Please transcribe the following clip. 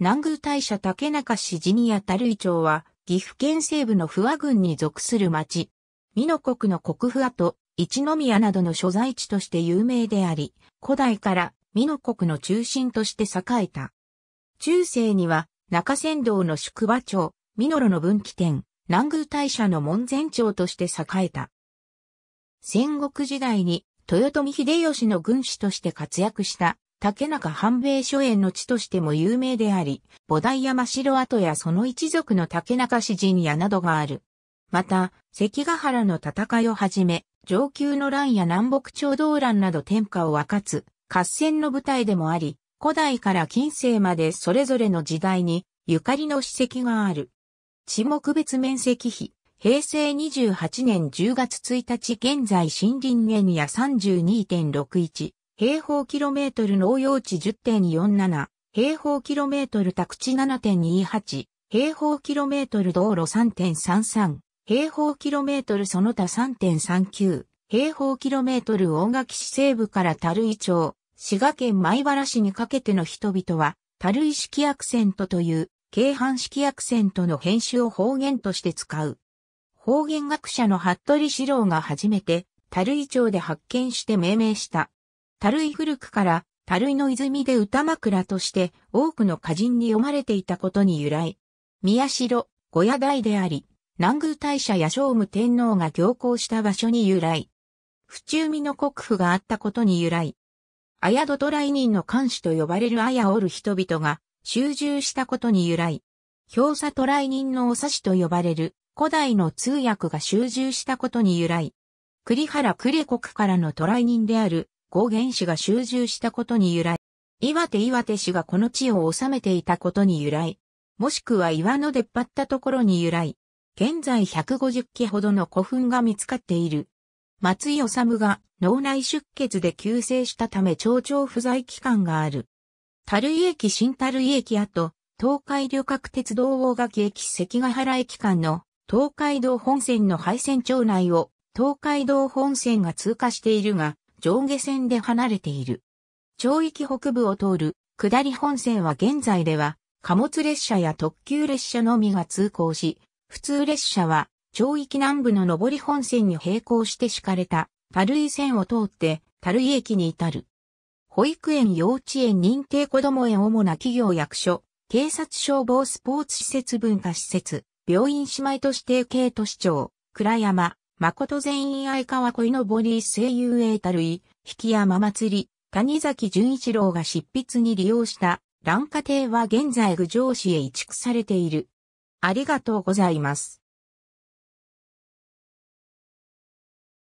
南宮大社竹中市寺にあたる伊町は、岐阜県西部の不和郡に属する町。美濃国の国府跡、一宮などの所在地として有名であり、古代から美濃国の中心として栄えた。中世には、中山道の宿場町、美濃の分岐点、南宮大社の門前町として栄えた。戦国時代に、豊臣秀吉の軍師として活躍した竹中半兵衛諸園の地としても有名であり、菩提山城跡やその一族の竹中詩人屋などがある。また、関ヶ原の戦いをはじめ、上級の乱や南北朝動乱など天下を分かつ、合戦の舞台でもあり、古代から近世までそれぞれの時代に、ゆかりの史跡がある。地目別面積比、平成28年10月1日現在森林原野32.61。平方キロメートル農用地10.47、平方キロメートル宅地7.28、平方キロメートル道路3.33、平方キロメートルその他3.39、平方キロメートル大垣市西部から樽井町、滋賀県米原市にかけての人々は、樽井式アクセントという、京阪式アクセントの編集を方言として使う。方言学者の服部史郎が初めて、樽井町で発見して命名したタルい古くから、タルイの泉で歌枕として多くの歌人に読まれていたことに由来。宮城、小屋台であり、南宮大社や聖武天皇が行幸した場所に由来。府中身の国府があったことに由来。綾戸渡来人の監視と呼ばれる綾おる人々が集中したことに由来。表佐渡来人のお差しと呼ばれる古代の通訳が集中したことに由来。栗原呉国からの渡来人である五原氏が集中したことに由来。岩手岩手氏がこの地を治めていたことに由来。もしくは岩の出っ張ったところに由来。現在150基ほどの古墳が見つかっている。松井治が脳内出血で急性したため町長不在期間がある。樽井駅新樽井駅跡、東海旅客鉄道大垣駅関ヶ原駅間の東海道本線の廃線町内を東海道本線が通過しているが、上下線で離れている。町域北部を通る下り本線は現在では貨物列車や特急列車のみが通行し、普通列車は町域南部の上り本線に並行して敷かれた軽ル線を通ってタルイ駅に至る。保育園幼稚園認定子ども園主な企業役所、警察消防スポーツ施設文化施設、病院姉妹都市定系都市長、倉山、誠全員相川恋のボリー声優栄たるい、引き山祭り、谷崎潤一郎が執筆に利用した蘭花亭は現在郡上市へ移築されている。ありがとうございます。